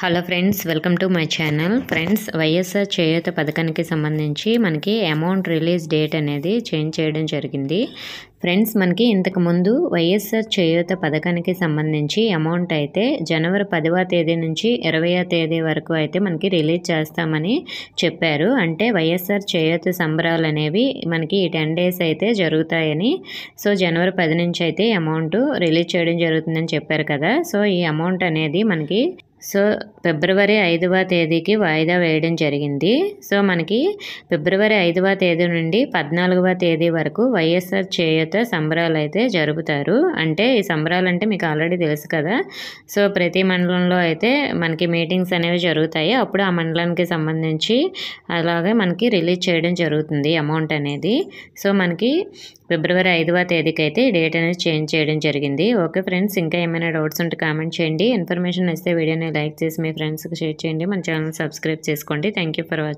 hello friends welcome to my channel friends YSR Cheyutha పథకానికి సంబంధించి మనకి అమౌంట్ రిలీజ్ డేట్ అనేది చేంజ్ చేయడం జరిగింది ఫ్రెండ్స్ మనకి ఇంతకుముందు వైఎస్ఆర్ చేయూత పథకానికి సంబంధించి అమౌంట్ అయితే జనవరి పదవ తేదీ నుంచి ఇరవయ తేదీ వరకు అయితే మనకి రిలీజ్ చేస్తామని చెప్పారు అంటే వైఎస్ఆర్ చేయూత సంబరాలు అనేవి మనకి ఈ టెన్ డేస్ అయితే జరుగుతాయని సో జనవరి పది నుంచి అయితే అమౌంట్ రిలీజ్ చేయడం జరుగుతుందని చెప్పారు కదా సో ఈ అమౌంట్ అనేది మనకి సో ఫిబ్రవరి ఐదవ తేదీకి వాయిదా వేయడం జరిగింది సో మనకి ఫిబ్రవరి ఐదవ తేదీ నుండి పద్నాలుగవ తేదీ వరకు వైఎస్ఆర్ చేయుత సంబరాలు అయితే జరుపుతారు అంటే ఈ సంబరాలు అంటే మీకు ఆల్రెడీ తెలుసు కదా సో ప్రతి మండలంలో అయితే మనకి మీటింగ్స్ అనేవి జరుగుతాయి అప్పుడు ఆ మండలానికి సంబంధించి అలాగే మనకి రిలీజ్ చేయడం జరుగుతుంది అమౌంట్ అనేది సో మనకి ఫిబ్రవరి ఐదవ తేదీకి అయితే ఈ డేట్ అనేది చేంజ్ చేయడం జరిగింది ఓకే ఫ్రెండ్స్ ఇంకా ఏమైనా డౌట్స్ ఉంటే కామెంట్ చేయండి ఇన్ఫర్మేషన్ ఇస్తే వీడియోని లైక్ చేసి మీ ఫ్రెండ్స్కి షేర్ చేయండి మన ఛానల్ సబ్స్క్రైబ్ చేసుకోండి థ్యాంక్ ఫర్ వాచింగ్